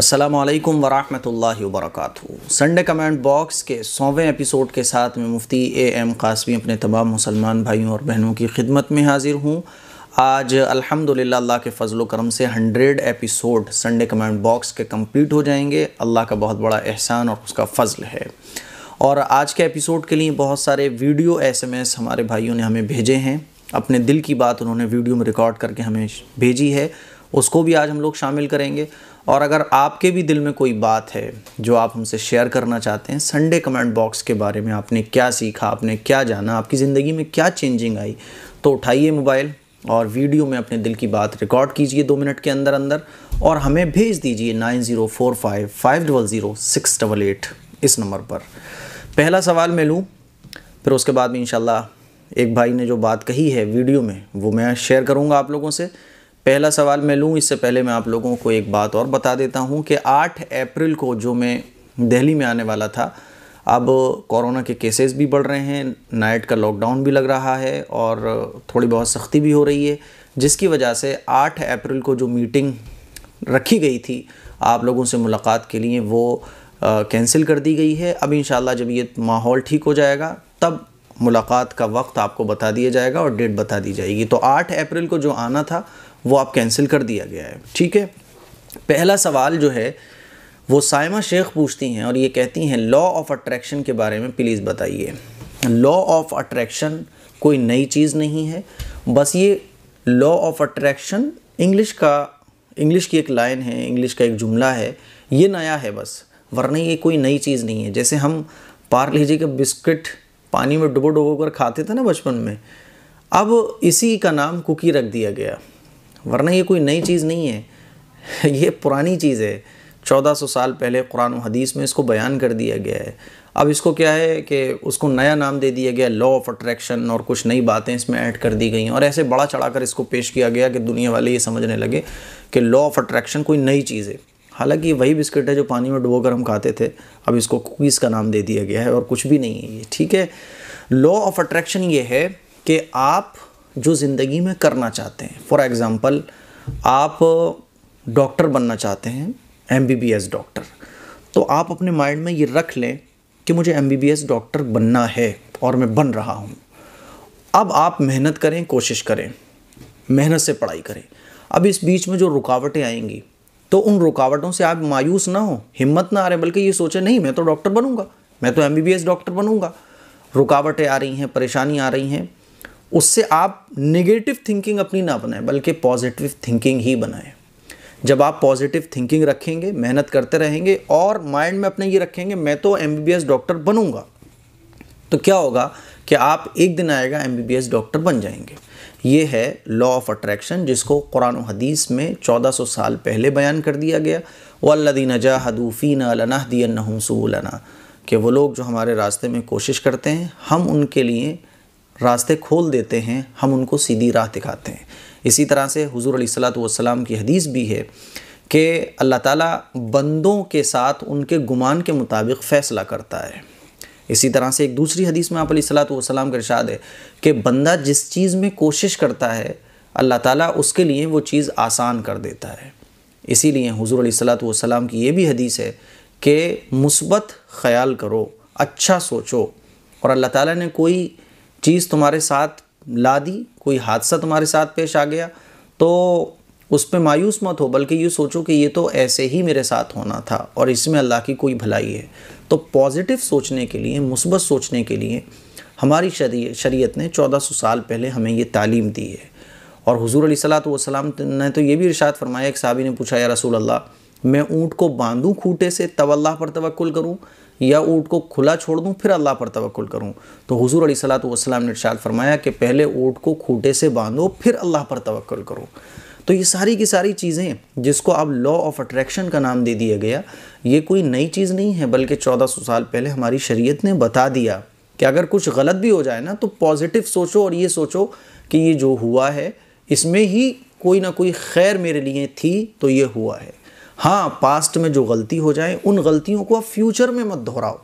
असलकम वरहमल work Sunday comment box के सौवें एपिसोड के साथ मैं मुफ्ती ए एम कासमी अपने तमाम मुसलमान भाइयों और बहनों की खिदमत में हाजिर हूँ आज अल्हम्दुलिल्लाह अल्लाह के फ़जल करम से 100 एपिसोड संडे कमेंट बॉक्स के कंप्लीट हो जाएंगे अल्लाह का बहुत बड़ा एहसान और उसका फ़ज़ल है और आज के एपिसोड के लिए बहुत सारे वीडियो एस एम एस हमारे भाइयों ने हमें भेजे हैं अपने दिल की बात उन्होंने वीडियो में रिकॉर्ड करके हमें भेजी है उसको भी आज हम लोग शामिल करेंगे और अगर आपके भी दिल में कोई बात है जो आप हमसे शेयर करना चाहते हैं संडे कमेंट बॉक्स के बारे में आपने क्या सीखा आपने क्या जाना आपकी ज़िंदगी में क्या चेंजिंग आई तो उठाइए मोबाइल और वीडियो में अपने दिल की बात रिकॉर्ड कीजिए दो मिनट के अंदर अंदर और हमें भेज दीजिए nine zero four five five double zero six double eight इस नंबर पर पहला सवाल मैं लूँ फिर उसके बाद में इंशाल्लाह एक भाई ने जो बात कही है वीडियो में वो मैं शेयर करूँगा आप लोगों से पहला सवाल मैं लूँ इससे पहले मैं आप लोगों को एक बात और बता देता हूँ कि आठ अप्रैल को जो मैं दिल्ली में आने वाला था अब कोरोना के केसेस भी बढ़ रहे हैं नाइट का लॉकडाउन भी लग रहा है और थोड़ी बहुत सख्ती भी हो रही है जिसकी वजह से 8 अप्रैल को जो मीटिंग रखी गई थी आप लोगों से मुलाकात के लिए वो कैंसिल कर दी गई है अब इन जब ये माहौल ठीक हो जाएगा तब मुलाकात का वक्त आपको बता दिया जाएगा और डेट बता दी जाएगी तो आठ अप्रैल को जो आना था वो आप कैंसिल कर दिया गया है ठीक है पहला सवाल जो है वो साइमा शेख पूछती हैं और ये कहती हैं लॉ ऑफ अट्रैक्शन के बारे में प्लीज़ बताइए लॉ ऑफ अट्रैक्शन कोई नई चीज़ नहीं है बस ये लॉ ऑफ अट्रैक्शन इंग्लिश का इंग्लिश की एक लाइन है इंग्लिश का एक जुमला है ये नया है बस वरना ये कोई नई चीज़ नहीं है जैसे हम पार लीजिए के बिस्किट पानी में डुबो डुबो कर खाते थे ना बचपन में अब इसी का नाम कुकी रख दिया गया वरना ये कोई नई चीज़ नहीं है ये पुरानी चीज़ है 1400 साल पहले कुरान हदीस में इसको बयान कर दिया गया है अब इसको क्या है कि उसको नया नाम दे दिया गया लॉ ऑफ अट्रैक्शन और कुछ नई बातें इसमें ऐड कर दी गई हैं और ऐसे बड़ा चढ़ाकर इसको पेश किया गया कि दुनिया वाले ये समझने लगे कि लॉ ऑफ अट्रैक्शन कोई नई चीज़ है हालांकि वही बिस्किट है जो पानी में डुबोकर कर हम खाते थे अब इसको कुकीज़ का नाम दे दिया गया है और कुछ भी नहीं है ये ठीक है लॉ ऑफ अट्रैक्शन ये है कि आप जो ज़िंदगी में करना चाहते हैं फॉर एग्ज़ाम्पल आप डॉक्टर बनना चाहते हैं एम डॉक्टर तो आप अपने माइंड में ये रख लें कि मुझे एम डॉक्टर बनना है और मैं बन रहा हूँ अब आप मेहनत करें कोशिश करें मेहनत से पढ़ाई करें अब इस बीच में जो रुकावटें आएंगी तो उन रुकावटों से आप मायूस ना हो हिम्मत ना आ रहे बल्कि ये सोचें नहीं मैं तो डॉक्टर बनूंगा मैं तो एम डॉक्टर बनूंगा रुकावटें आ रही हैं परेशानी आ रही हैं उससे आप निगेटिव थिंकिंग अपनी ना बनाएं बल्कि पॉजिटिव थिंकिंग ही बनाएं जब आप पॉजिटिव थिंकिंग रखेंगे मेहनत करते रहेंगे और माइंड में अपने ये रखेंगे मैं तो एम डॉक्टर बनूंगा तो क्या होगा कि आप एक दिन आएगा एम डॉक्टर बन जाएंगे ये है लॉ ऑफ अट्रैक्शन जिसको कुरान हदीस में 1400 साल पहले बयान कर दिया गया वल्लिन हदूफ़ी लना दियन कि वो लोग जो हमारे रास्ते में कोशिश करते हैं हम उनके लिए रास्ते खोल देते हैं हम उनको सीधी राह दिखाते हैं इसी तरह से हुजूर सलाम की हदीस भी है कि अल्लाह ताला बंदों के साथ उनके गुमान के मुताबिक फ़ैसला करता है इसी तरह से एक दूसरी हदीस में आप सलाम का इरशाद है कि बंदा जिस चीज़ में कोशिश करता है अल्लाह ताला उसके लिए वो चीज़ आसान कर देता है इसीलिए हुजूर सलाम की ये भी हदीस है कि मुस्बत ख्याल करो अच्छा सोचो और अल्लाह ताली ने कोई चीज़ तुम्हारे साथ ला दी कोई हादसा तुम्हारे साथ पेश आ गया तो उस पर मायूस मत हो बल्कि ये सोचो कि ये तो ऐसे ही मेरे साथ होना था और इसमें अल्लाह की कोई भलाई है तो पॉजिटिव सोचने के लिए मुसबत सोचने के लिए हमारी शरीय शरीयत ने 1400 साल पहले हमें ये तालीम दी है और हजूर सलात वसलाम ने तो ये भी इर्शाद फरमाया एक साहबी ने पूछा या रसूल अल्लाह मैं ऊँट को बांधूँ खूटे से तब अल्लाह पर तवक्ल करूँ या ऊँट को खुला छोड़ दूँ फिर अल्लाह पर तवक्ल करूँ तो हुजूर अली सलात वसलाम ने इरशाद फरमाया कि पहले ऊँट को खूटे से बांधो फिर अल्लाह पर तवक्ल करो तो ये सारी की सारी चीज़ें जिसको अब लॉ ऑफ अट्रैक्शन का नाम दे दिया गया ये कोई नई चीज़ नहीं है बल्कि चौदह सौ साल पहले हमारी शरीयत ने बता दिया कि अगर कुछ गलत भी हो जाए ना तो पॉजिटिव सोचो और ये सोचो कि ये जो हुआ है इसमें ही कोई ना कोई खैर मेरे लिए थी तो ये हुआ है हाँ पास्ट में जो गलती हो जाए उन गलतियों को आप फ्यूचर में मत दोहराओ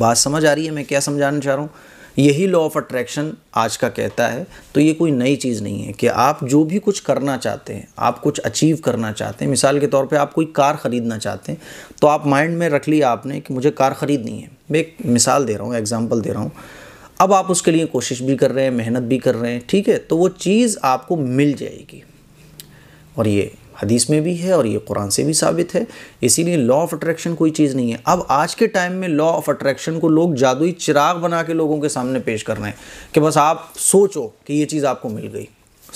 बात समझ आ रही है मैं क्या समझाना चाह रहा हूँ यही लॉ ऑफ अट्रैक्शन आज का कहता है तो ये कोई नई चीज़ नहीं है कि आप जो भी कुछ करना चाहते हैं आप कुछ अचीव करना चाहते हैं मिसाल के तौर पे आप कोई कार ख़रीदना चाहते हैं तो आप माइंड में रख लिया आपने कि मुझे कार ख़रीदनी है मैं एक मिसाल दे रहा हूँ एग्जाम्पल दे रहा हूँ अब आप उसके लिए कोशिश भी कर रहे हैं मेहनत भी कर रहे हैं ठीक है तो वो चीज़ आपको मिल जाएगी और ये हदीस में भी है और ये कुरान से भी साबित है इसीलिए लॉ ऑफ अट्रैक्शन कोई चीज़ नहीं है अब आज के टाइम में लॉ ऑफ अट्रैक्शन को लोग जादुई चिराग बना के लोगों के सामने पेश कर रहे हैं कि बस आप सोचो कि ये चीज़ आपको मिल गई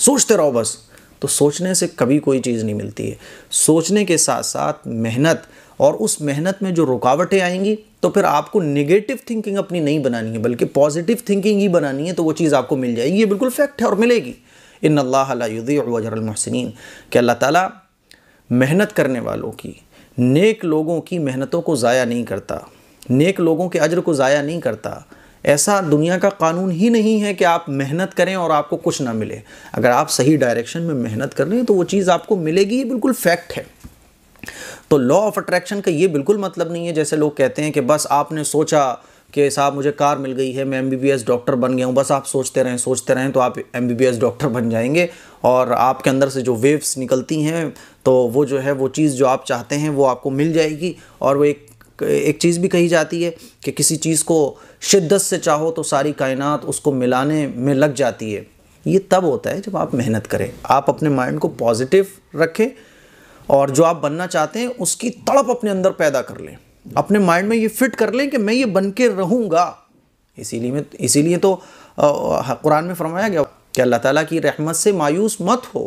सोचते रहो बस तो सोचने से कभी कोई चीज़ नहीं मिलती है सोचने के साथ साथ मेहनत और उस मेहनत में जो रुकावटें आएंगी तो फिर आपको नेगेटिव थिंकिंग अपनी नहीं बनानी है बल्कि पॉजिटिव थिंकिंग ही बनानी है तो वो चीज़ आपको मिल जाएगी ये बिल्कुल फैक्ट है और मिलेगी इन अल्लाहसिन कि अल्लाह ताला मेहनत करने वालों की नेक लोगों की मेहनतों को ज़ाया नहीं करता नेक लोगों के अजर को ज़ाया नहीं करता ऐसा दुनिया का कानून ही नहीं है कि आप मेहनत करें और आपको कुछ ना मिले अगर आप सही डायरेक्शन में मेहनत कर रहे हैं तो वो चीज़ आपको मिलेगी ये बिल्कुल फैक्ट है तो लॉ ऑफ अट्रैक्शन का ये बिल्कुल मतलब नहीं है जैसे लोग कहते हैं कि बस आपने सोचा कि साहब मुझे कार मिल गई है मैं एम डॉक्टर बन गया हूँ बस आप सोचते रहें सोचते रहें तो आप एम डॉक्टर बन जाएंगे और आपके अंदर से जो वेव्स निकलती हैं तो वो जो है वो चीज़ जो आप चाहते हैं वो आपको मिल जाएगी और वो एक एक चीज़ भी कही जाती है कि किसी चीज़ को शिद्दत से चाहो तो सारी कायनात उसको मिलाने में लग जाती है ये तब होता है जब आप मेहनत करें आप अपने माइंड को पॉजिटिव रखें और जो आप बनना चाहते हैं उसकी तड़प अपने अंदर पैदा कर लें अपने माइंड में ये फिट कर लें कि मैं ये बन के रहूँगा इसीलिए मैं इसीलिए तो कुरान में फरमाया गया कि अल्लाह ताला की रहमत से मायूस मत हो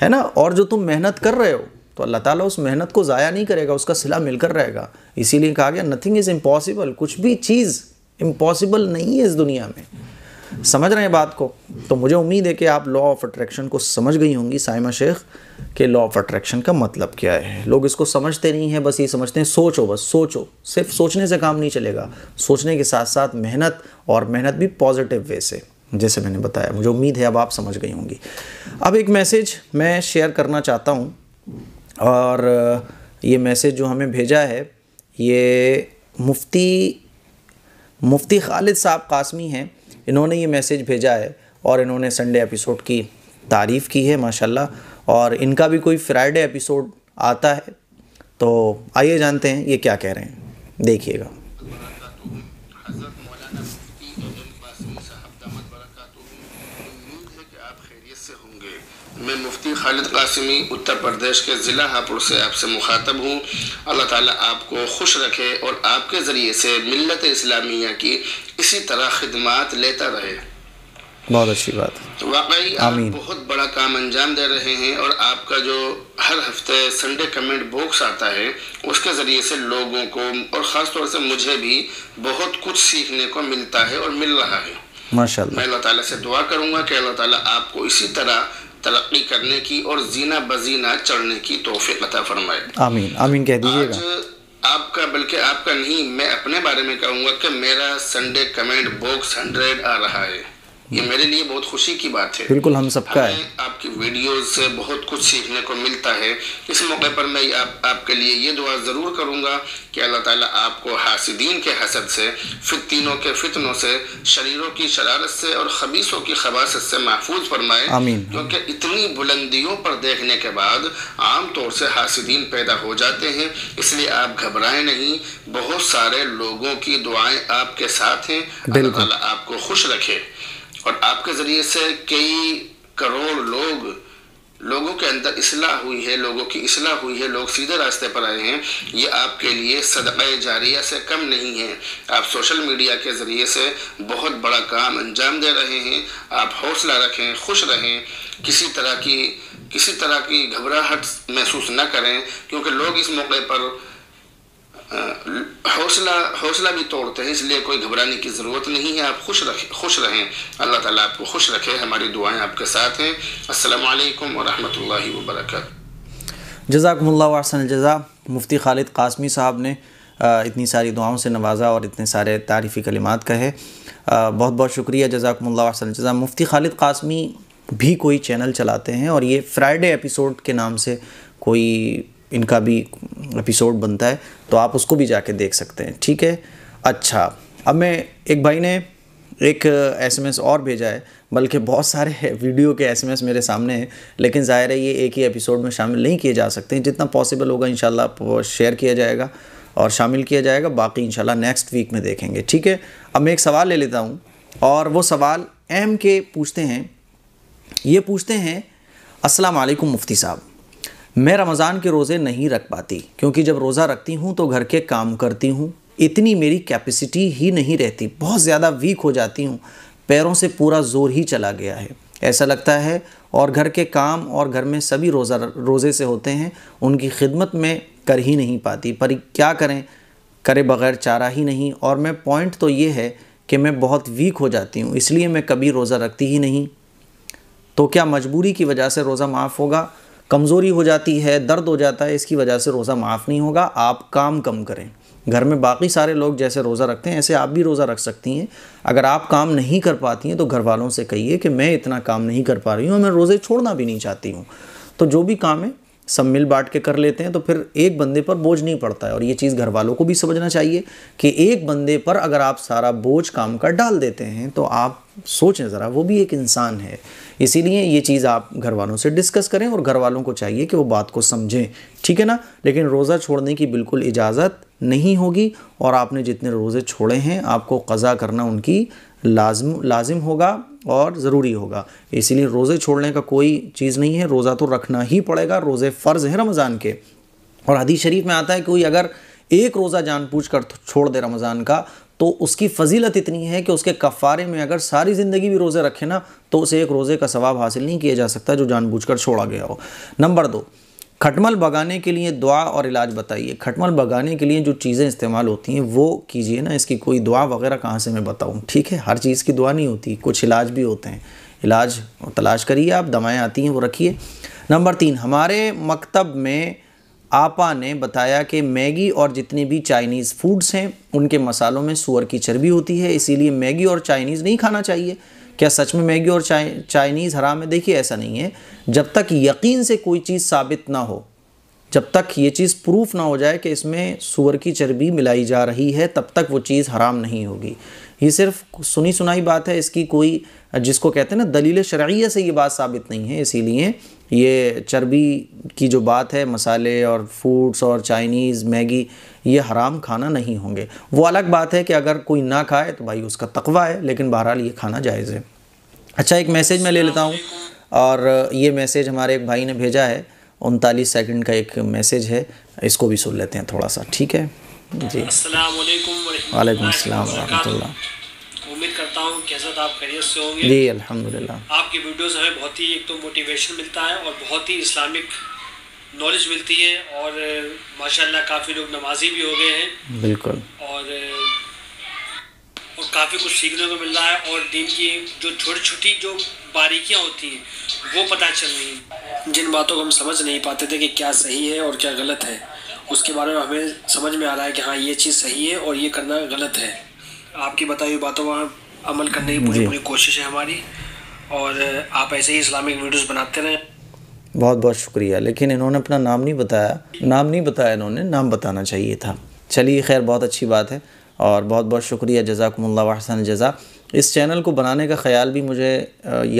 है ना और जो तुम मेहनत कर रहे हो तो अल्लाह ताला उस मेहनत को ज़ाया नहीं करेगा उसका सिला मिलकर रहेगा इसीलिए कहा गया नथिंग इज़ इम्पॉसिबल कुछ भी चीज़ इम्पॉसिबल नहीं है इस दुनिया में समझ रहे हैं बात को तो मुझे उम्मीद है कि आप लॉ ऑफ अट्रैक्शन को समझ गई होंगी साइमा शेख के लॉ ऑफ अट्रैक्शन का मतलब क्या है लोग इसको समझते नहीं हैं बस ये समझते हैं सोचो बस सोचो सिर्फ सोचने से काम नहीं चलेगा सोचने के साथ साथ मेहनत और मेहनत भी पॉजिटिव वे से जैसे मैंने बताया मुझे उम्मीद है अब आप समझ गई होंगी अब एक मैसेज मैं शेयर करना चाहता हूँ और ये मैसेज जो हमें भेजा है ये मुफ्ती मुफ्ती खालिद साहब कासमी हैं इन्होंने ये मैसेज भेजा है और इन्होंने संडे एपिसोड की तारीफ़ की है माशाल्लाह और इनका भी कोई फ्राइडे एपिसोड आता है तो आइए जानते हैं ये क्या कह रहे हैं देखिएगा मैं मुफ्ती खालिद कासिमी उत्तर प्रदेश के ज़िला हापुड़ से आपसे मुखातब हूँ अल्लाह ताला आपको खुश रखे और आपके ज़रिए से मिलत इस्लामिया की इसी तरह खदमात लेता रहे बहुत अच्छी बात तो वाकई आप बहुत बड़ा काम अंजाम दे रहे हैं और आपका जो हर हफ्ते संडे कमेंट बॉक्स आता है उसके ज़रिए से लोगों को और ख़ास तौर से मुझे भी बहुत कुछ सीखने को मिलता है और मिल रहा है माशाल्लाह मैं अल्लाह ताला से दुआ करूंगा कि अल्लाह ताला आपको इसी तरह तरक्की करने की और जीना बजीना चढ़ने की तोहफे पता फरमाए आमीन आमीन कह दीजिएगा आपका बल्कि आपका नहीं मैं अपने बारे में कहूंगा कि मेरा संडे कमेंट बॉक्स हंड्रेड आ रहा है ये hmm. मेरे लिए बहुत खुशी की बात है बिल्कुल हम सबका है आपकी वीडियोस से बहुत कुछ सीखने को मिलता है इस मौके पर मैं आप, आपके लिए ये दुआ ज़रूर करूंगा कि अल्लाह ताला आपको हासिदीन के हसद से फितनों के फितनों से शरीरों की शरारत से और खबीसों की खबासत से महफूज फरमाए क्योंकि इतनी बुलंदियों पर देखने के बाद आमतौर से हासिदीन पैदा हो जाते हैं इसलिए आप घबराएं नहीं बहुत सारे लोगों की दुआएं आपके साथ हैं अल्लाह ताला आपको खुश रखे और आपके ज़रिए से कई करोड़ लोग लोगों के अंदर इसलाह हुई है लोगों की इसलाह हुई है लोग सीधे रास्ते पर आए हैं ये आपके लिए सदक़ जारिया से कम नहीं है आप सोशल मीडिया के ज़रिए से बहुत बड़ा काम अंजाम दे रहे हैं आप हौसला रखें खुश रहें किसी तरह की किसी तरह की घबराहट महसूस न करें क्योंकि लोग इस मौके पर हौसला हौसला भी तोड़ते हैं इसलिए कोई घबराने की ज़रूरत नहीं है आप खुश रखें खुश रहें अल्लाह ताला आपको खुश रखे हमारी दुआएं आपके साथ हैं असलकम वरहमल वबरक जजाकमल्लासन जजा मुफ्ती खालिद कासमी साहब ने इतनी सारी दुआओं से नवाजा और इतने सारे तारीफ़ी कलिमात कहे बहुत बहुत शुक्रिया जजाकमल्लासन जजा मुफ्ती खालिद कासमी भी कोई चैनल चलाते हैं और ये फ्राइडे एपिसोड के नाम से कोई इनका भी एपिसोड बनता है तो आप उसको भी जाके देख सकते हैं ठीक है अच्छा अब मैं एक भाई ने एक एसएमएस और भेजा है बल्कि बहुत सारे वीडियो के एसएमएस मेरे सामने हैं लेकिन ज़ाहिर है ये एक ही एपिसोड में शामिल नहीं किए जा सकते हैं जितना पॉसिबल होगा इन शेयर किया जाएगा और शामिल किया जाएगा बाकी इन नेक्स्ट वीक में देखेंगे ठीक है अब मैं एक सवाल ले लेता हूँ और वो सवाल एम के पूछते हैं ये पूछते हैं असलकुम मुफ्ती साहब मैं रमज़ान के रोज़े नहीं रख पाती क्योंकि जब रोज़ा रखती हूँ तो घर के काम करती हूँ इतनी मेरी कैपेसिटी ही नहीं रहती बहुत ज़्यादा वीक हो जाती हूँ पैरों से पूरा जोर ही चला गया है ऐसा लगता है और घर के काम और घर में सभी रोज़ा रोज़े से होते हैं उनकी खिदमत में कर ही नहीं पाती पर क्या करें करे बगैर चारा ही नहीं और मैं पॉइंट तो ये है कि मैं बहुत वीक हो जाती हूँ इसलिए मैं कभी रोज़ा रखती ही नहीं तो क्या मजबूरी की वजह से रोज़ा माफ़ होगा कमज़ोरी हो जाती है दर्द हो जाता है इसकी वजह से रोज़ा माफ़ नहीं होगा आप काम कम करें घर में बाकी सारे लोग जैसे रोज़ा रखते हैं ऐसे आप भी रोज़ा रख सकती हैं अगर आप काम नहीं कर पाती हैं तो घर वालों से कहिए कि मैं इतना काम नहीं कर पा रही हूँ मैं रोज़े छोड़ना भी नहीं चाहती हूँ तो जो भी काम है सब मिल बांट के कर लेते हैं तो फिर एक बंदे पर बोझ नहीं पड़ता है और ये चीज़ घर वालों को भी समझना चाहिए कि एक बंदे पर अगर आप सारा बोझ काम का डाल देते हैं तो आप सोचें ज़रा वो भी एक इंसान है इसीलिए ये चीज़ आप घर वालों से डिस्कस करें और घर वालों को चाहिए कि वो बात को समझें ठीक है ना लेकिन रोज़ा छोड़ने की बिल्कुल इजाज़त नहीं होगी और आपने जितने रोज़े छोड़े हैं आपको कज़ा करना उनकी लाजम लाजिम होगा और ज़रूरी होगा इसीलिए रोज़े छोड़ने का कोई चीज़ नहीं है रोज़ा तो रखना ही पड़ेगा रोज़े फ़र्ज़ है रमज़ान के और हदीस शरीफ में आता है कोई अगर एक रोज़ा पूछ कर छोड़ दे रमज़ान का तो उसकी फजीलत इतनी है कि उसके कफ़ारे में अगर सारी ज़िंदगी भी रोज़े रखे ना तो उसे एक रोज़े का सवाब हासिल नहीं किया जा सकता जो जानबूझकर छोड़ा गया हो नंबर दो खटमल भगाने के लिए दुआ और इलाज बताइए खटमल भगाने के लिए जो चीज़ें इस्तेमाल होती हैं वो कीजिए ना इसकी कोई दुआ वगैरह कहाँ से मैं बताऊँ ठीक है हर चीज़ की दुआ नहीं होती कुछ इलाज भी होते हैं इलाज तलाश करिए आप दवाएँ आती हैं वो रखिए नंबर तीन हमारे मकतब में आपा ने बताया कि मैगी और जितनी भी चाइनीज़ फूड्स हैं उनके मसालों में सुअर की चर्बी होती है इसीलिए मैगी और चाइनीज़ नहीं खाना चाहिए क्या सच में मैगी और चाइ चाइनीज़ हराम है देखिए ऐसा नहीं है जब तक यकीन से कोई चीज़ साबित ना हो जब तक ये चीज़ प्रूफ ना हो जाए कि इसमें सुअर की चर्बी मिलाई जा रही है तब तक वो चीज़ हराम नहीं होगी ये सिर्फ सुनी सुनाई बात है इसकी कोई जिसको कहते हैं ना दलील शरिया से ये बात साबित नहीं है इसीलिए ये चर्बी की जो बात है मसाले और फूड्स और चाइनीज़ मैगी ये हराम खाना नहीं होंगे वो अलग बात है कि अगर कोई ना खाए तो भाई उसका तकवा है लेकिन बहरहाल ये खाना जायज़ है अच्छा एक मैसेज मैं ले लेता हूँ और ये मैसेज हमारे एक भाई ने भेजा है उनतालीस सेकंड का एक मैसेज है इसको भी सुन लेते हैं थोड़ा सा ठीक है जी वालेकुम अल्लाम वरह हूँ कैसे आप से होंगे जी अल्हम्दुलिल्लाह आपकी वीडियोस हमें बहुत ही एक तो मोटिवेशन मिलता है और बहुत ही इस्लामिक नॉलेज मिलती है और माशाल्लाह काफ़ी लोग नमाजी भी हो गए हैं बिल्कुल और और काफ़ी कुछ सीखने को मिल रहा है और दिन की जो छोटी छोटी जो बारीकियाँ होती हैं वो पता चल रही हैं जिन बातों को हम समझ नहीं पाते थे कि क्या सही है और क्या गलत है उसके बारे में हमें समझ में आ रहा है कि हाँ ये चीज़ सही है और ये करना गलत है आपकी बताई हुई बातों का अमल करने की पूरी पूरी कोशिश है हमारी और आप ऐसे ही इस्लामिक वीडियोस बनाते रहें बहुत बहुत शुक्रिया लेकिन इन्होंने अपना नाम नहीं बताया नाम नहीं बताया इन्होंने नाम बताना चाहिए था चलिए खैर बहुत अच्छी बात है और बहुत बहुत शुक्रिया जजाकमल्ला वसन जजा इस चैनल को बनाने का ख्याल भी मुझे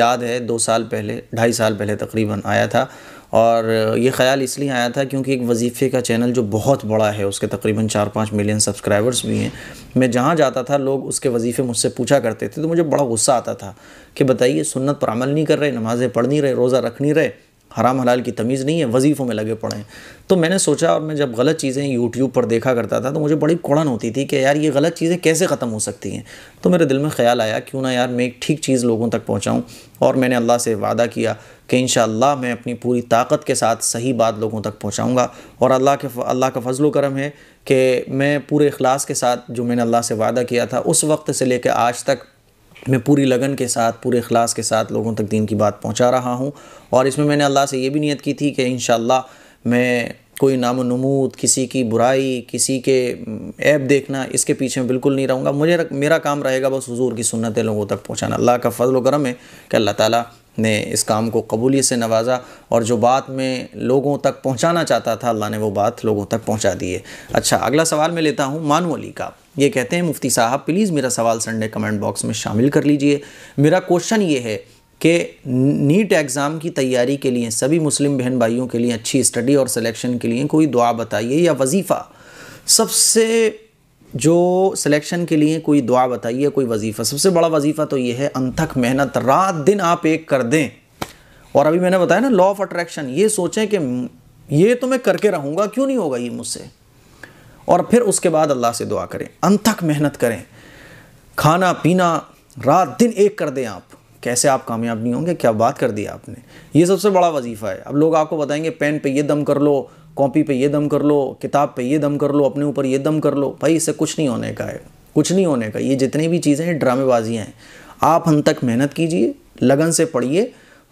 याद है दो साल पहले ढाई साल पहले तकरीबन आया था और ये ख्याल इसलिए आया था क्योंकि एक वजीफ़े का चैनल जो बहुत बड़ा है उसके तकरीबन चार पाँच मिलियन सब्सक्राइबर्स भी हैं मैं जहाँ जाता था लोग उसके वजीफ़े मुझसे पूछा करते थे तो मुझे बड़ा गुस्सा आता था कि बताइए सुन्नत पर अमल नहीं कर रहे नमाज़ें पढ़ नहीं रहे रोज़ा रख नहीं रहे हराम हलाल की तमीज़ नहीं है वजीफ़ों में लगे पड़े हैं तो मैंने सोचा और मैं जब गलत चीज़ें यूट्यूब पर देखा करता था तो मुझे बड़ी कुड़न होती थी कि यार ये गलत चीज़ें कैसे ख़त्म हो सकती हैं तो मेरे दिल में ख्याल आया क्यों ना यार मैं एक ठीक चीज़ लोगों तक पहुँचाऊँ और मैंने अल्लाह से वादा किया कि इन मैं अपनी पूरी ताकत के साथ सही बात लोगों तक पहुँचाऊँगा और अल्लाह के अल्लाह का फजल करम है कि मैं पूरे अखलास के साथ जो मैंने अल्लाह से वादा किया था उस वक्त से लेकर आज तक मैं पूरी लगन के साथ पूरे अखलास के साथ लोगों तक दीन की बात पहुंचा रहा हूं और इसमें मैंने अल्लाह से ये भी नीयत की थी कि इन मैं कोई नाम नमूद किसी की बुराई किसी के ऐप देखना इसके पीछे मैं बिल्कुल नहीं रहूँगा मुझे रक, मेरा काम रहेगा बस हजूर की सुनत लोगों तक पहुँचाना अल्लाह का फजल करम है कि अल्लाह ताली ने इस काम को कबूलियत से नवाजा और जो बात मैं लोगों तक पहुंचाना चाहता था अल्लाह ने वो बात लोगों तक पहुंचा दी है अच्छा अगला सवाल मैं लेता हूं मानू अली का ये कहते हैं मुफ्ती साहब प्लीज़ मेरा सवाल संडे कमेंट बॉक्स में शामिल कर लीजिए मेरा क्वेश्चन ये है कि नीट एग्ज़ाम की तैयारी के लिए सभी मुस्लिम बहन भाइयों के लिए अच्छी स्टडी और सिलेक्शन के लिए कोई दुआ बताइए या वजीफ़ा सबसे जो सिलेक्शन के लिए कोई दुआ बताइए कोई वजीफ़ा सबसे बड़ा वजीफ़ा तो ये है अनथक मेहनत रात दिन आप एक कर दें और अभी मैंने बताया ना लॉ ऑफ अट्रैक्शन ये सोचें कि ये तो मैं करके रहूँगा क्यों नहीं होगा ये मुझसे और फिर उसके बाद अल्लाह से दुआ करें अंतक मेहनत करें खाना पीना रात दिन एक कर दें आप कैसे आप कामयाब नहीं होंगे क्या बात कर दी आपने ये सबसे बड़ा वजीफ़ा है अब लोग आपको बताएंगे पेन पे ये दम कर लो कॉपी पे ये दम कर लो किताब पे ये दम कर लो अपने ऊपर ये दम कर लो भाई इससे कुछ नहीं होने का है कुछ नहीं होने का ये जितनी भी चीज़ें हैं ड्रामेबाजियाँ हैं आप हम तक मेहनत कीजिए लगन से पढ़िए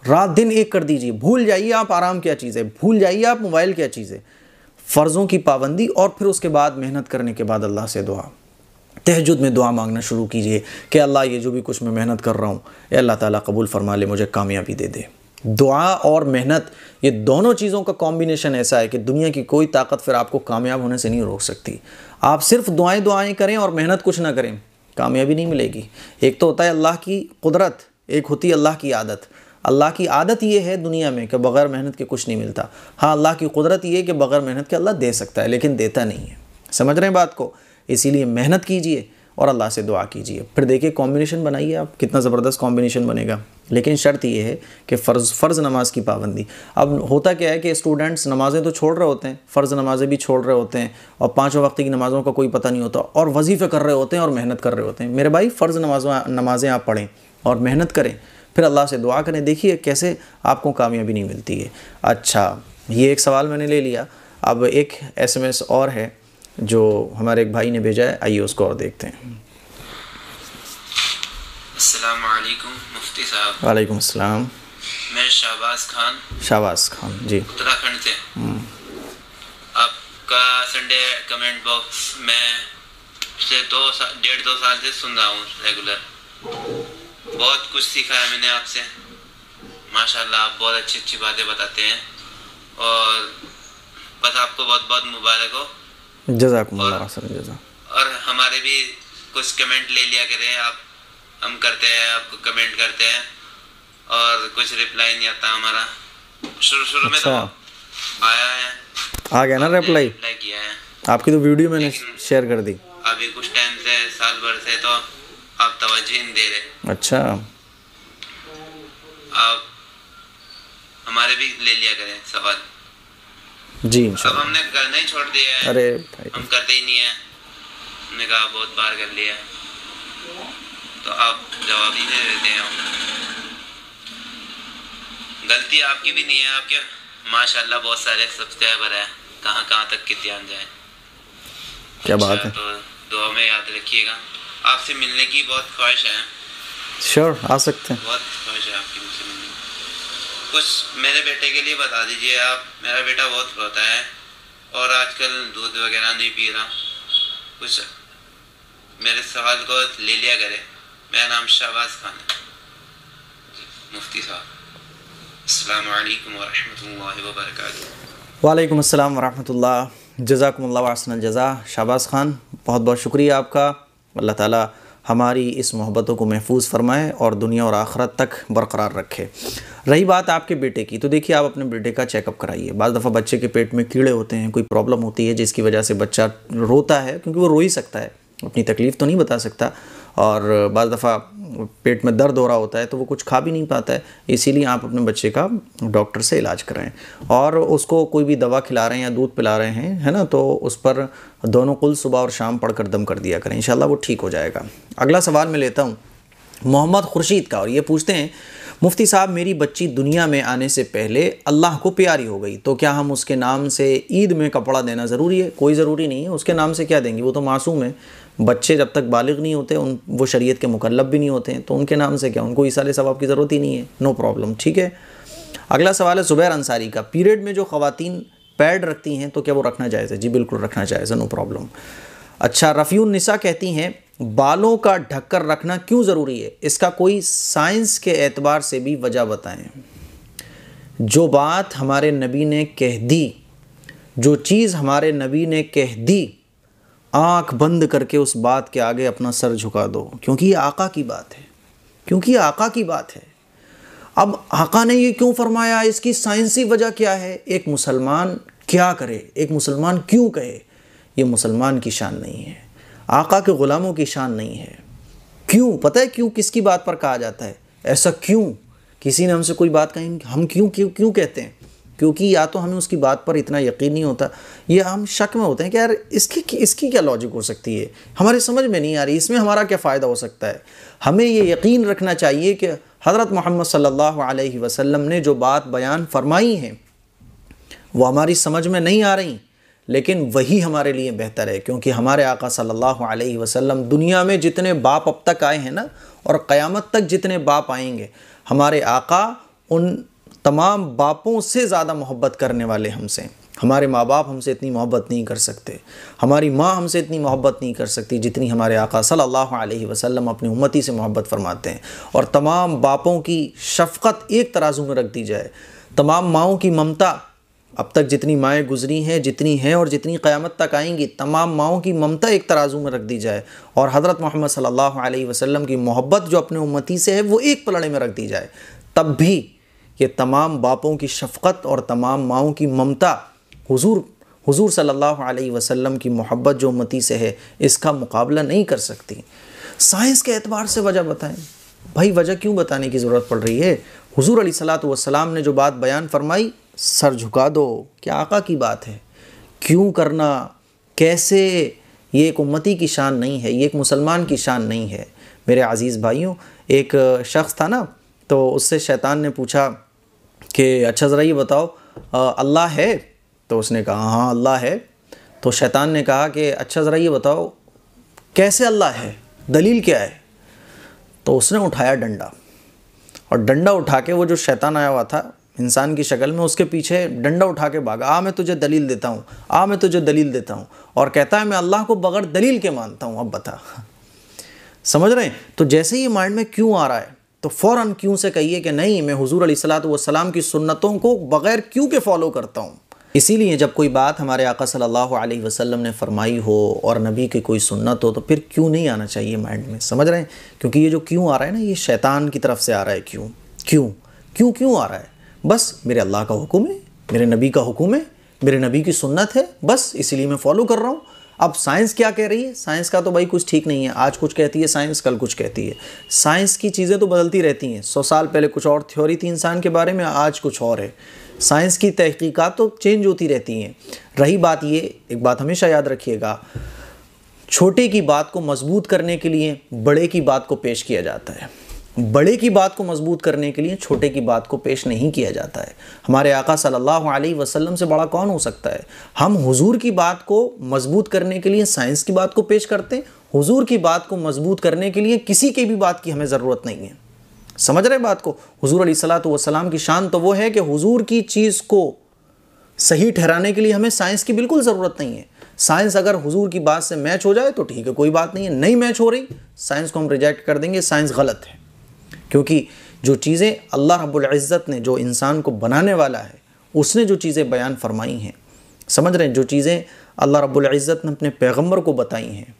रात दिन एक कर दीजिए भूल जाइए आप आराम क्या चीज़ है भूल जाइए आप मोबाइल क्या चीज़ है फ़र्ज़ों की पाबंदी और फिर उसके बाद मेहनत करने के बाद अल्लाह से दुआ तहजद में दुआ मांगना शुरू कीजिए कि अल्लाह ये जो भी कुछ मैं मेहनत कर रहा हूँ अल्लाह ताला कबूल फरमा ले मुझे कामयाबी दे दे दुआ और मेहनत ये दोनों चीज़ों का कॉम्बिनेशन ऐसा है कि दुनिया की कोई ताकत फिर आपको कामयाब होने से नहीं रोक सकती आप सिर्फ दुआएँ दुआएँ करें और मेहनत कुछ ना करें कामयाबी नहीं मिलेगी एक तो होता है अल्लाह की कुदरत एक होती है अल्लाह की आदत अल्लाह की आदत ये है दुनिया में कि बग़ैर मेहनत के कुछ नहीं मिलता हाँ अल्लाह की कुदरत ये है कि बग़ैर मेहनत के अल्लाह दे सकता है लेकिन देता नहीं है समझ रहे हैं बात को इसीलिए मेहनत कीजिए और अल्लाह से दुआ कीजिए फिर देखिए कॉम्बिनेशन बनाइए आप कितना ज़बरदस्त कॉम्बिनेशन बनेगा लेकिन शर्त यह है कि फ़र्ज़ फ़र्ज़ नमाज़ की पाबंदी अब होता क्या है कि स्टूडेंट्स नमाज़ें तो छोड़ रहे होते हैं फ़र्ज़ नमाज़ें भी छोड़ रहे होते हैं और पाँचों वक्त की नमाज़ों का को कोई पता नहीं होता और वजीफ़े कर रहे होते हैं और मेहनत कर रहे होते हैं मेरे भाई फ़र्ज़ नमाज़ों नमाज़ें आप पढ़ें और मेहनत करें फिर अल्लाह से दुआ करें देखिए कैसे आपको कामयाबी नहीं मिलती है अच्छा ये एक सवाल मैंने ले लिया अब एक एसएमएस और है जो हमारे एक भाई ने भेजा है आइए उसको और देखते हैं वालेकुम अस्सलाम मैं शाबाज खान शाबाज खान जी उत्तराखंड से हम्म। आपका संडे कमेंट बॉक्स मैं दो डेढ़ दो साल से सुन रहा हूँ रेगुलर बहुत कुछ सीखा है मैंने आपसे माशाल्लाह आप बहुत अच्छी अच्छी बातें बताते हैं और बस आपको बहुत बहुत मुबारक हो जजाक और, और हमारे भी कुछ कमेंट ले लिया करें आप हम करते हैं आपको कमेंट करते हैं और कुछ रिप्लाई नहीं आता हमारा शुरू शुरू में तो अच्छा। आया है आ गया ना रिप्लाई रिप्लाई किया है आपकी तो वीडियो मैंने शेयर कर दी अभी कुछ टाइम से साल भर से तो आप तोजीन दे रहे अच्छा आप हमारे भी ले लिया करें सवाल जी अब हमने करना ही छोड़ दिया है अरे भाई। हम करते ही नहीं है हमने कहा बहुत बार कर लिया तो आप जवाब ही नहीं देते हैं गलती आपकी भी नहीं है आपके माशाल्लाह बहुत सारे सब्सक्राइबर है कहाँ कहाँ तक के ध्यान जाए क्या बात अच्छा, है तो दुआ में याद रखिएगा आपसे मिलने की बहुत ख्वाहिश है श्योर sure, आ सकते हैं बहुत ख्वाहिश है आपकी मुझसे मिलने की कुछ मेरे बेटे के लिए बता दीजिए आप मेरा बेटा बहुत रोता है और आजकल दूध वगैरह नहीं पी रहा कुछ मेरे सवाल को ले लिया करे मेरा नाम शहबाज खान है मुफ्ती साहब अलैक्म वरहमल वर्क वालेकुम अस्सलाम वरहमतुल्लाह वसन जजा शहबाज खान बहुत बहुत शुक्रिया आपका अल्लाह ताला हमारी इस मोहब्बतों को महफूज फरमाए और दुनिया और आखरत तक बरकरार रखे रही बात आपके बेटे की तो देखिए आप अपने बेटे का चेकअप कराइए बज़ दफ़ा बच्चे के पेट में कीड़े होते हैं कोई प्रॉब्लम होती है जिसकी वजह से बच्चा रोता है क्योंकि वो रो ही सकता है अपनी तकलीफ़ तो नहीं बता सकता और बज़ दफ़ा पेट में दर्द हो रहा होता है तो वो कुछ खा भी नहीं पाता है इसीलिए आप अपने बच्चे का डॉक्टर से इलाज कराएं और उसको कोई भी दवा खिला रहे हैं या दूध पिला रहे हैं है ना तो उस पर दोनों कुल सुबह और शाम पढ़कर दम कर दिया करें इन वो ठीक हो जाएगा अगला सवाल मैं लेता हूँ मोहम्मद खुर्शीद का और ये पूछते हैं मुफ्ती साहब मेरी बच्ची दुनिया में आने से पहले अल्लाह को प्यारी हो गई तो क्या हम उसके नाम से ईद में कपड़ा देना ज़रूरी है कोई ज़रूरी नहीं है उसके नाम से क्या देंगे वो तो मासूम है बच्चे जब तक बालिग नहीं होते उन वो शरीयत के मुकलब भी नहीं होते हैं तो उनके नाम से क्या उनको ईसाले सवाब की ज़रूरत ही नहीं है नो प्रॉब्लम ठीक है अगला सवाल है ज़ुबैर अंसारी का पीरियड में जो ख़वातीन पैड रखती हैं तो क्या वो रखना जायज़ है जी बिल्कुल रखना जायज़ है नो प्रॉब्लम अच्छा रफ़ी उन्निसा कहती हैं बालों का ढककर रखना क्यों ज़रूरी है इसका कोई साइंस के एतबार से भी वजह बताएं जो बात हमारे नबी ने कह दी जो चीज़ हमारे नबी ने कह दी आंख बंद करके उस बात के आगे अपना सर झुका दो क्योंकि ये आका की बात है क्योंकि ये आका की बात है अब आका ने ये क्यों फरमाया इसकी साइंसी वजह क्या है एक मुसलमान क्या करे एक मुसलमान क्यों कहे ये मुसलमान की शान नहीं है आका के ग़ुलामों की शान नहीं है क्यों पता है क्यों किसकी बात पर कहा जाता है ऐसा क्यों किसी ने हमसे कोई बात कही हम क्यों क्यों क्यों कहते हैं क्योंकि या तो हमें उसकी बात पर इतना यकीन नहीं होता या हम शक में होते हैं कि यार इसकी इसकी क्या लॉजिक हो सकती है हमारे समझ में नहीं आ रही इसमें हमारा क्या फ़ायदा हो सकता है हमें ये यकीन रखना चाहिए कि हज़रत मोहम्मद सल्लल्लाहु अलैहि वसल्लम ने जो बात बयान फरमाई है वो हमारी समझ में नहीं आ रही लेकिन वही हमारे लिए बेहतर है क्योंकि हमारे आका सल्लल्लाहु अलैहि वसल्लम दुनिया में जितने बाप अब तक आए हैं ना और क़यामत तक जितने बाप आएंगे हमारे आका उन तमाम बापों से ज़्यादा मोहब्बत करने वाले हमसे हमारे माँ बाप हमसे इतनी मोहब्बत नहीं कर सकते हमारी माँ हमसे इतनी मोहब्बत नहीं कर सकती जितनी हमारे आका सल्लल्लाहु अलैहि वसल्लम अपनी उम्मती से मोहब्बत फरमाते हैं और तमाम बापों की शफ़क़त एक तराजू में रख दी जाए तमाम माओं की ममता अब तक जितनी माएँ गुजरी हैं जितनी हैं और जितनी क़्यामत तक आएंगी तमाम माओं की ममता एक तराजू में रख दी जाए और हज़रत मोहम्मद सल्लल्लाहु अलैहि वसल्लम की मोहब्बत जो अपने उम्मती से है वो एक पलड़े में रख दी जाए तब भी ये तमाम बापों की शफ़क़त और तमाम माओं की ममता हुजूर हुजूर सल्लल्लाहु अलैहि वसल्लम की मोहब्बत जो उम्मती से है इसका मुकाबला नहीं कर सकती साइंस के एतबार से वजह बताएं भाई वजह क्यों बताने की ज़रूरत पड़ रही है हुजूर अली सलात वसलाम ने जो बात बयान फरमाई सर झुका दो क्या आका की बात है क्यों करना कैसे ये एक उम्मती की शान नहीं है ये एक मुसलमान की शान नहीं है मेरे अज़ीज़ भाइयों एक शख्स था ना तो उससे शैतान ने पूछा कि अच्छा ज़रा ये बताओ अल्लाह है तो उसने कहा हाँ अल्लाह है तो शैतान ने कहा कि अच्छा ज़रा ये बताओ कैसे अल्लाह है दलील क्या है तो उसने उठाया डंडा और डंडा उठा के वो जो शैतान आया हुआ था इंसान की शक्ल में उसके पीछे डंडा उठा के भागा आ मैं तुझे दलील देता हूँ आ मैं तुझे दलील देता हूँ और कहता है मैं अल्लाह को बगैर दलील के मानता हूँ अब बता समझ रहे हैं तो जैसे ही माइंड में क्यों आ रहा है तो फ़ौर क्यों से कहिए कि नहीं मैं हजूर सलाम की सुन्नतों को बग़ैर क्यों के फ़ॉलो करता हूँ इसीलिए जब कोई बात हमारे आका सल्लल्लाहु अलैहि वसल्लम ने फरमाई हो और नबी की कोई सुन्नत हो तो फिर क्यों नहीं आना चाहिए माइंड में समझ रहे हैं क्योंकि ये जो क्यों आ रहा है ना ये शैतान की तरफ से आ रहा है क्यों क्यों क्यों क्यों आ रहा है बस मेरे अल्लाह का हुक्म है मेरे नबी का हुक्म है मेरे नबी की सुन्नत है बस इसीलिए मैं फॉलो कर रहा हूँ अब साइंस क्या कह रही है साइंस का तो भाई कुछ ठीक नहीं है आज कुछ कहती है साइंस कल कुछ कहती है साइंस की चीज़ें तो बदलती रहती हैं सौ साल पहले कुछ और थ्योरी थी इंसान के बारे में आज कुछ और है साइंस की तहकीक़ तो चेंज होती रहती हैं रही बात ये एक बात हमेशा याद रखिएगा छोटे की बात को मजबूत करने के लिए बड़े की बात को पेश किया जाता है बड़े की बात को मजबूत करने के लिए छोटे की बात को पेश नहीं किया जाता है हमारे आका सल्लल्लाहु अलैहि वसल्लम से बड़ा कौन हो सकता है हम हुजूर की बात को मजबूत करने के लिए साइंस की बात को पेश करते हैं हुजूर की बात को मजबूत करने के लिए किसी की भी बात की हमें ज़रूरत नहीं है समझ रहे बात को हुजूर अली सलात वसलाम की शान तो वो है कि हुजूर की चीज़ को सही ठहराने के लिए हमें साइंस की बिल्कुल ज़रूरत नहीं है साइंस अगर हुजूर की बात से मैच हो जाए तो ठीक है कोई बात नहीं है नहीं मैच हो रही साइंस को हम रिजेक्ट कर देंगे साइंस गलत है क्योंकि जो चीज़ें अल्लाह रब्ज़त ने जो इंसान को बनाने वाला है उसने जो चीज़ें बयान फरमाई हैं समझ रहे हैं जो चीज़ें अल्लाह रब्ज़त ने अपने पैगम्बर को बताई हैं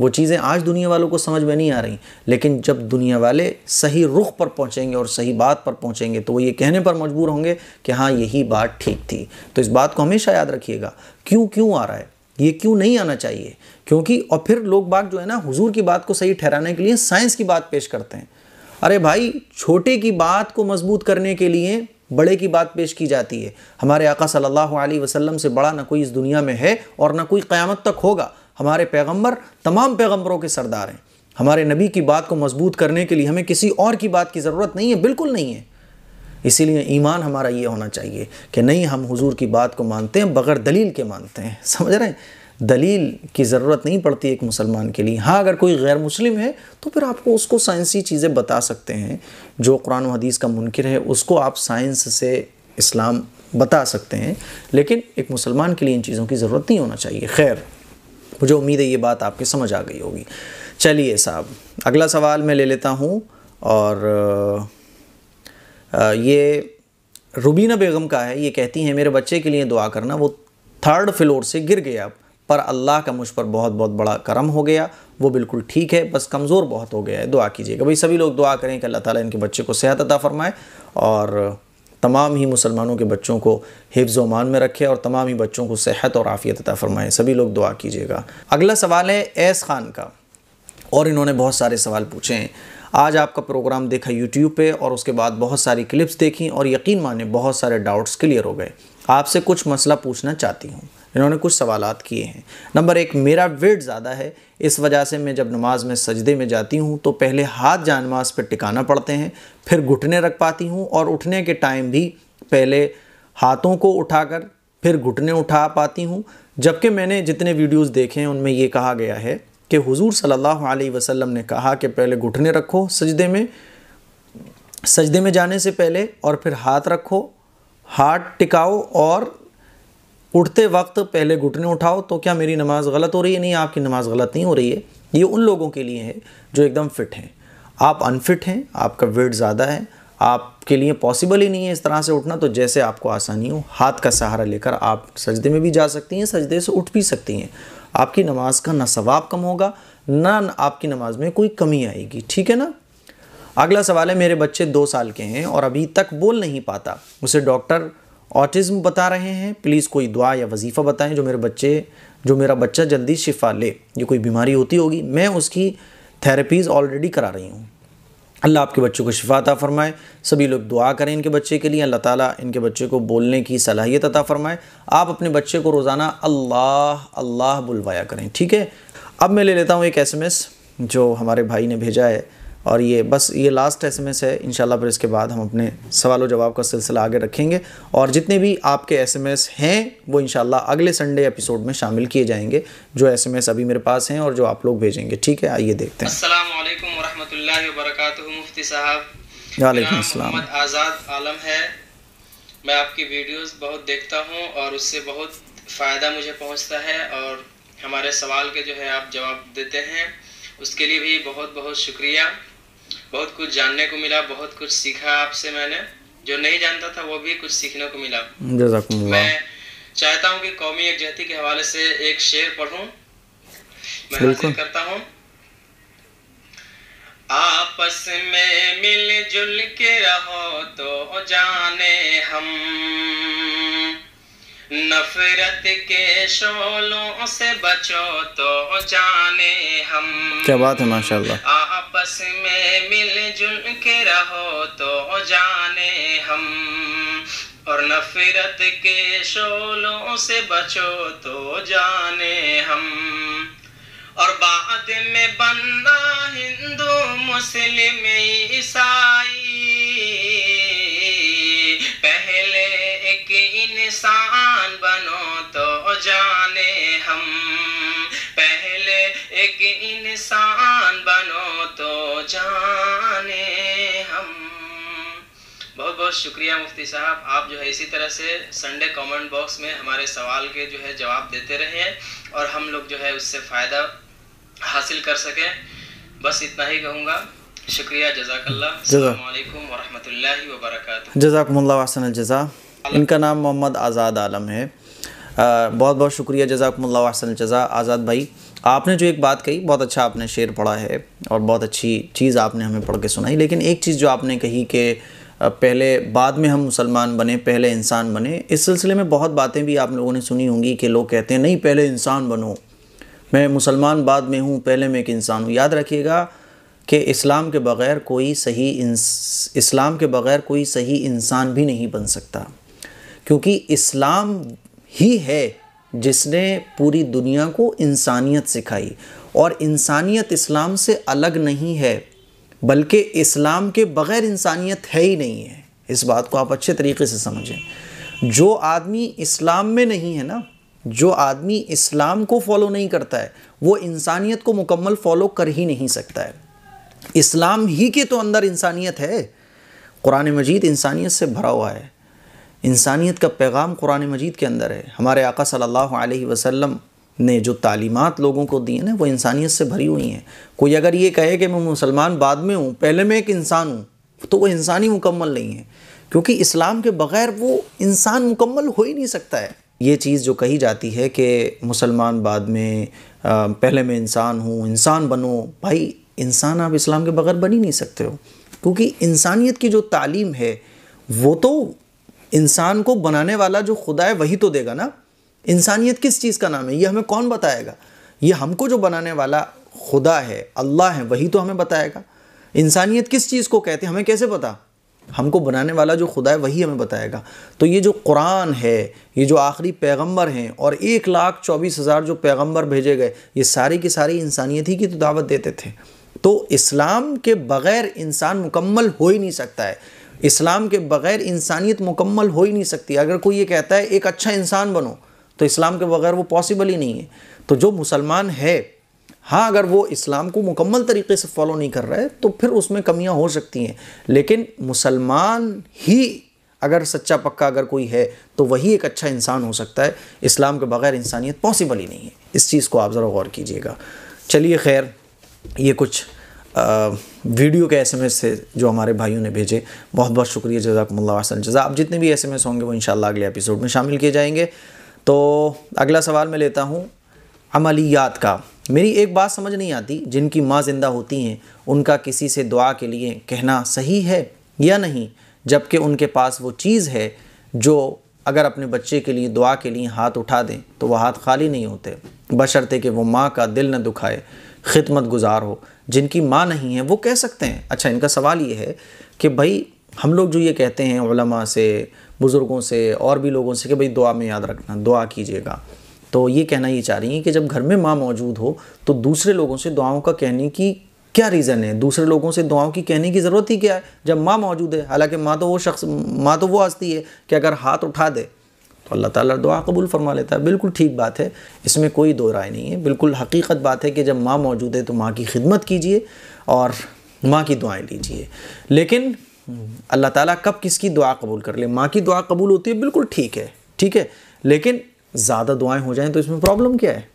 वो चीज़ें आज दुनिया वालों को समझ में नहीं आ रही लेकिन जब दुनिया वाले सही रुख पर पहुँचेंगे और सही बात पर पहुँचेंगे तो वो ये कहने पर मजबूर होंगे कि हाँ यही बात ठीक थी तो इस बात को हमेशा याद रखिएगा क्यों क्यों आ रहा है ये क्यों नहीं आना चाहिए क्योंकि और फिर लोग बाग जो है ना हुजूर की बात को सही ठहराने के लिए साइंस की बात पेश करते हैं अरे भाई छोटे की बात को मजबूत करने के लिए बड़े की बात पेश की जाती है हमारे आका सल्लल्लाहु अलैहि वसल्लम से बड़ा ना कोई इस दुनिया में है और ना कोई क़्यामत तक होगा हमारे पैगंबर तमाम पैगंबरों के सरदार हैं हमारे नबी की बात को मजबूत करने के लिए हमें किसी और की बात की ज़रूरत नहीं है बिल्कुल नहीं है इसीलिए ईमान हमारा ये होना चाहिए कि नहीं हम हुजूर की बात को मानते हैं बगैर दलील के मानते हैं समझ रहे हैं दलील की ज़रूरत नहीं पड़ती एक मुसलमान के लिए हाँ अगर कोई गैर मुस्लिम है तो फिर आपको उसको साइंसी चीज़ें बता सकते हैं जो कुरान हदीस का मुनकर है उसको आप साइंस से इस्लाम बता सकते हैं लेकिन एक मुसलमान के लिए इन चीज़ों की ज़रूरत नहीं होना चाहिए खैर मुझे उम्मीद है ये बात आपके समझ आ गई होगी चलिए साहब अगला सवाल मैं ले लेता हूँ और ये रुबीना बेगम का है ये कहती हैं मेरे बच्चे के लिए दुआ करना वो थर्ड फ्लोर से गिर गया पर अल्लाह का मुझ पर बहुत बहुत बड़ा करम हो गया वो बिल्कुल ठीक है बस कमज़ोर बहुत हो गया है दुआ कीजिएगा भाई सभी लोग दुआ करें कि अल्लाह ताला इनके बच्चे को सेहत अता फ़रमाए और तमाम ही मुसलमानों के बच्चों को हिफ्ज़ मान में रखे और तमाम ही बच्चों को सेहत और आफ़ियत अता फ़रमाएँ सभी लोग दुआ कीजिएगा अगला सवाल है ऐस ख़ान का और इन्होंने बहुत सारे सवाल पूछे हैं आज आपका प्रोग्राम देखा यूट्यूब पर और उसके बाद बहुत सारी क्लिप्स देखी और यकीन माने बहुत सारे डाउट्स क्लियर हो गए आपसे कुछ मसला पूछना चाहती हूँ इन्होंने कुछ सवाल किए हैं नंबर एक मेरा वेट ज़्यादा है इस वजह से मैं जब नमाज में सजदे में जाती हूँ तो पहले हाथ जानमाज पर टिकाना पड़ते हैं फिर घुटने रख पाती हूँ और उठने के टाइम भी पहले हाथों को उठाकर फिर घुटने उठा पाती हूँ जबकि मैंने जितने वीडियोस देखे हैं उनमें ये कहा गया है कि हुजूर सल्लल्लाहु अलैहि वसल्लम ने कहा कि पहले घुटने रखो सजदे में सजदे में जाने से पहले और फिर हाथ रखो हाथ टिकाओ और उठते वक्त पहले घुटने उठाओ तो क्या मेरी नमाज़ गलत हो रही है नहीं आपकी नमाज़ गलत नहीं हो रही है ये उन लोगों के लिए है जो एकदम फिट हैं आप अनफिट हैं आपका वेट ज़्यादा है आपके लिए पॉसिबल ही नहीं है इस तरह से उठना तो जैसे आपको आसानी हो हाथ का सहारा लेकर आप सजदे में भी जा सकती हैं सजदे से उठ भी सकती हैं आपकी नमाज का ना सवाब कम होगा ना आपकी नमाज में कोई कमी आएगी ठीक है ना अगला सवाल है मेरे बच्चे दो साल के हैं और अभी तक बोल नहीं पाता उसे डॉक्टर ऑटिज़्म बता रहे हैं प्लीज़ कोई दुआ या वजीफ़ा बताएं जो मेरे बच्चे जो मेरा बच्चा जल्दी शिफा ले ये कोई बीमारी होती होगी मैं उसकी थेरेपीज़ ऑलरेडी करा रही हूँ अल्लाह आपके बच्चों को शिफा अता फ़रमाए सभी लोग दुआ करें इनके बच्चे के लिए अल्लाह ताला इनके बच्चे को बोलने की सलाहियत अता फ़रमाए आप अपने बच्चे को रोज़ाना अल्लाह अल्लाह बुलवाया करें ठीक है अब मैं ले लेता हूँ एक एस जो हमारे भाई ने भेजा है और ये बस ये लास्ट एस एम एस है इनशाला फिर इसके बाद हम अपने सवाल जवाब का सिलसिला आगे रखेंगे और जितने भी आपके एस एम एस हैं वो इंशाल्लाह अगले संडे एपिसोड में शामिल किए जाएंगे जो एस एम एस अभी मेरे पास हैं और जो आप लोग भेजेंगे ठीक है आइए देखते हैं वालेकुम आज़ाद आलम है मैं आपकी वीडियोस बहुत देखता हूँ और उससे बहुत फ़ायदा मुझे पहुँचता है और हमारे सवाल के जो है आप जवाब देते हैं उसके लिए भी बहुत बहुत शुक्रिया बहुत कुछ जानने को मिला बहुत कुछ सीखा आपसे मैंने जो नहीं जानता था वो भी कुछ सीखने को मिला मैं चाहता हूँ कि कौमी एकजहती के हवाले से एक शेर पढ़ू मैं हासिल करता हूँ आपस में मिलजुल के रहो तो जाने हम नफरत के शोलों से बचो तो जाने हम क्या बात है माशाल्लाह आपस में मिलजुल के रहो तो जाने हम और नफरत के शोलों से बचो तो जाने हम और बाद में बनना हिंदू मुस्लिम ईसा इंसान बनो तो जाने हम बहुत बहुत शुक्रिया मुफ्ती साहब आप जो है इसी तरह से संडे कमेंट बॉक्स में हमारे सवाल के जो है जवाब देते रहे और हम लोग जो है उससे फ़ायदा हासिल कर सके बस इतना ही कहूँगा शुक्रिया जजाकल्लाक वालेकुम वरक़ जजाक जजा इनका नाम मोहम्मद आज़ाद आलम है आ, बहुत बहुत शुक्रिया जजाकमल्ला वसन जजा आज़ाद भाई आपने जो एक बात कही बहुत अच्छा आपने शेर पढ़ा है और बहुत अच्छी चीज़ आपने हमें पढ़ के सुनाई लेकिन एक चीज़ जो आपने कही कि पहले बाद में हम मुसलमान बने पहले इंसान बने इस सिलसिले में बहुत बातें भी आप लोगों ने सुनी होंगी कि लोग कहते हैं नहीं पहले इंसान बनो मैं मुसलमान बाद में हूँ पहले मैं एक इंसान हूँ याद रखिएगा कि इस्लाम के बग़ैर कोई सही इस्लाम के बग़ैर कोई सही इंसान भी नहीं बन सकता क्योंकि इस्लाम ही है जिसने पूरी दुनिया को इंसानियत सिखाई और इंसानियत इस्लाम से अलग नहीं है बल्कि इस्लाम के बग़ैर इंसानियत है ही नहीं है इस बात को आप अच्छे तरीके से समझें जो आदमी इस्लाम में नहीं है ना जो आदमी इस्लाम को फॉलो नहीं करता है वो इंसानियत को मुकम्मल फॉलो कर ही नहीं सकता है इस्लाम ही के तो अंदर इंसानियत है कुरान मजीद इंसानियत से भरा हुआ है इंसानियत का पैगाम कुरान मजीद के अंदर है हमारे आका सल्लल्लाहु अलैहि वसल्लम ने जो तालीमात लोगों को दी हैं ना वो इंसानियत से भरी हुई हैं कोई अगर ये कहे कि मैं मुसलमान बाद में हूँ पहले मैं एक इंसान हूँ तो वो इंसान ही मुकम्मल नहीं है क्योंकि इस्लाम के बग़ैर वो इंसान मुकम्मल हो ही नहीं सकता है ये चीज़ जो कही जाती है कि मुसलमान बाद में आ, पहले मैं इंसान हूँ इंसान बनो भाई इंसान आप इस्लाम के बग़ैर बन ही नहीं सकते हो क्योंकि इंसानियत की जो तालीम है वो तो इंसान को बनाने वाला जो खुदा है वही तो देगा ना इंसानियत किस चीज़ का नाम है ये हमें कौन बताएगा ये हमको जो बनाने वाला खुदा है अल्लाह है वही तो हमें बताएगा इंसानियत किस चीज़ को कहते हैं हमें कैसे पता हमको बनाने वाला जो खुदा है वही हमें बताएगा तो ये जो कुरान है ये जो आखिरी पैगंबर हैं और एक लाख चौबीस हज़ार जो पैगंबर भेजे गए ये सारी की सारी इंसानियत ही की तो दावत देते थे तो इस्लाम के बग़ैर इंसान मुकम्मल हो ही नहीं सकता है इस्लाम के बग़ैर इंसानियत मुकम्मल हो ही नहीं सकती अगर कोई ये कहता है एक अच्छा इंसान बनो तो इस्लाम के बग़ैर वो पॉसिबल ही नहीं है तो जो मुसलमान है हाँ अगर वो इस्लाम को मुकम्मल तरीके से फॉलो नहीं कर रहा है तो फिर उसमें कमियां हो सकती हैं लेकिन मुसलमान ही अगर सच्चा पक्का अगर कोई है तो वही एक अच्छा इंसान हो सकता है इस्लाम के बग़ैर इंसानियत पॉसिबल ही नहीं है इस चीज़ को आप ज़रा गौर कीजिएगा चलिए खैर ये कुछ आ, वीडियो के एस से जो हमारे भाइयों ने भेजे बहुत बहुत शुक्रिया जजाकमल्ला हसन जजा आप जितने भी एस एम एस होंगे वो इन अगले एपिसोड में शामिल किए जाएंगे तो अगला सवाल मैं लेता हूँ अमलियात का मेरी एक बात समझ नहीं आती जिनकी माँ ज़िंदा होती हैं उनका किसी से दुआ के लिए कहना सही है या नहीं जबकि उनके पास वो चीज़ है जो अगर अपने बच्चे के लिए दुआ के लिए हाथ उठा दें तो वह हाथ खाली नहीं होते बशर्ते कि वो माँ का दिल न दुखाए खिदमत गुजार हो जिनकी माँ नहीं है वो कह सकते हैं अच्छा इनका सवाल ये है कि भाई हम लोग जो ये कहते हैं से बुज़ुर्गों से और भी लोगों से कि भाई दुआ में याद रखना दुआ कीजिएगा तो ये कहना ये चाह रही हैं कि जब घर में माँ मौजूद हो तो दूसरे लोगों से दुआओं का कहने की क्या रीज़न है दूसरे लोगों से दुआओं की कहने की ज़रूरत ही क्या है जब माँ मौजूद है हालांकि माँ तो वो शख्स माँ तो वो हस्ती है कि अगर हाथ उठा दे तो अल्लाह ताला दुआ कबूल फरमा लेता है बिल्कुल ठीक बात है इसमें कोई दो राय नहीं है बिल्कुल हकीकत बात है कि जब माँ मौजूद है तो माँ की खिदमत कीजिए और माँ की दुआएँ लीजिए लेकिन अल्लाह ताला कब किसकी दुआ कबूल कर ले माँ की दुआ कबूल होती है बिल्कुल ठीक है ठीक है लेकिन ज़्यादा दुआएँ हो जाएँ तो इसमें प्रॉब्लम क्या है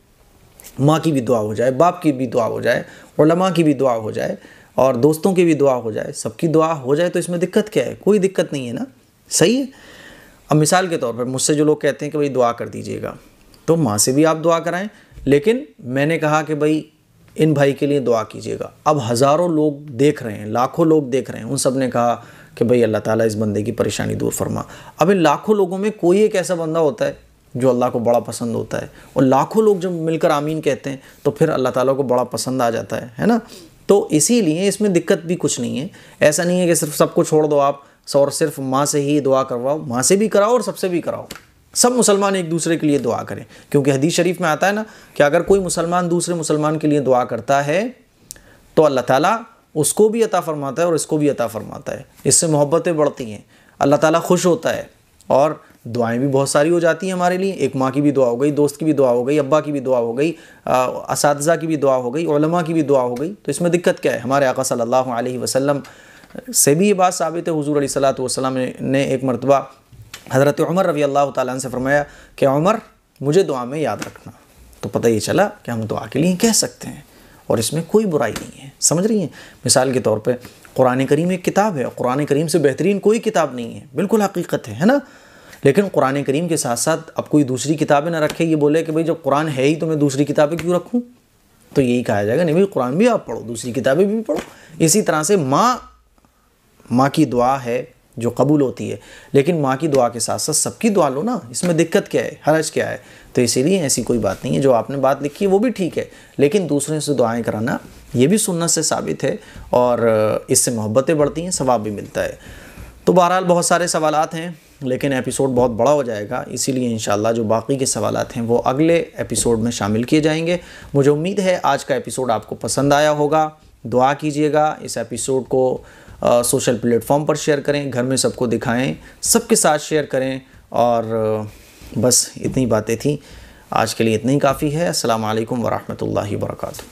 माँ की भी दुआ हो जाए बाप की भी दुआ हो जाए लमा की भी दुआ हो जाए और दोस्तों की भी दुआ हो जाए सबकी दुआ हो जाए तो इसमें दिक्कत क्या है कोई दिक्कत नहीं है ना सही है अब मिसाल के तौर पर मुझसे जो लोग कहते हैं कि भाई दुआ कर दीजिएगा तो माँ से भी आप दुआ कराएं लेकिन मैंने कहा कि भाई इन भाई के लिए दुआ कीजिएगा अब हज़ारों लोग देख रहे हैं लाखों लोग देख रहे हैं उन सब ने कहा कि भाई अल्लाह ताला इस बंदे की परेशानी दूर फरमा अब इन लाखों लोगों में कोई एक ऐसा बंदा होता है जो अल्लाह को बड़ा पसंद होता है और लाखों लोग जब मिलकर आमीन कहते हैं तो फिर अल्लाह ताला को बड़ा पसंद आ जाता है है ना तो इसीलिए इसमें दिक्कत भी कुछ नहीं है ऐसा नहीं है कि सिर्फ सबको छोड़ दो आप और सिर्फ माँ से ही दुआ करवाओ माँ से भी कराओ और सबसे भी कराओ सब मुसलमान एक दूसरे के लिए दुआ करें क्योंकि हदीस शरीफ में आता है ना कि अगर कोई मुसलमान दूसरे मुसलमान के लिए दुआ करता है तो अल्लाह ताला उसको भी अता फरमाता है और इसको भी अता फरमाता है इससे मोहब्बतें बढ़ती हैं अल्लाह ताला खुश होता है और दुआएं भी बहुत सारी हो जाती हैं हमारे लिए एक माँ की भी दुआ हो गई दोस्त की भी दुआ हो गई अब्बा की भी दुआ हो गई इस की भी दुआ हो गई की भी दुआ हो गई तो इसमें दिक्कत क्या है हमारे आका सल्ला वसलम से भी ये बात साबित है हजूर सलात ने एक मरतबा हज़रत उमर रवी अल्लाह ताली से फरमाया कि उमर मुझे दुआ में याद रखना तो पता ही चला कि हम दुआ के लिए कह सकते हैं और इसमें कोई बुराई नहीं है समझ रही हैं मिसाल के तौर पर कुरान करीम एक किताब है कुरान करीम से बेहतरीन कोई किताब नहीं है बिल्कुल हकीकत है है ना लेकिन कुरान करीम के साथ साथ अब कोई दूसरी किताबें ना रखे ये बोले कि भाई जब कुरान है ही तो मैं दूसरी किताबें क्यों रखूँ तो यही कहा जाएगा नहीं भाई कुरान भी आप पढ़ो दूसरी किताबें भी पढ़ो इसी तरह से माँ माँ की दुआ है जो कबूल होती है लेकिन माँ की दुआ के साथ साथ सबकी दुआ लो ना इसमें दिक्कत क्या है हरज क्या है तो इसीलिए ऐसी कोई बात नहीं है जो आपने बात लिखी है वो भी ठीक है लेकिन दूसरे से दुआएं कराना ये भी सुनना से साबित है और इससे मोहब्बतें बढ़ती हैं सवाब भी मिलता है तो बहरहाल बहुत सारे सवाल हैं लेकिन एपिसोड बहुत बड़ा हो जाएगा इसीलिए इन जो बाकी के सवाल हैं वो अगले एपिसोड में शामिल किए जाएंगे मुझे उम्मीद है आज का एपिसोड आपको पसंद आया होगा दुआ कीजिएगा इस एपिसोड को सोशल प्लेटफॉर्म पर शेयर करें घर में सबको दिखाएं सबके साथ शेयर करें और बस इतनी बातें थी आज के लिए इतनी काफ़ी है असल वरहमल वर्का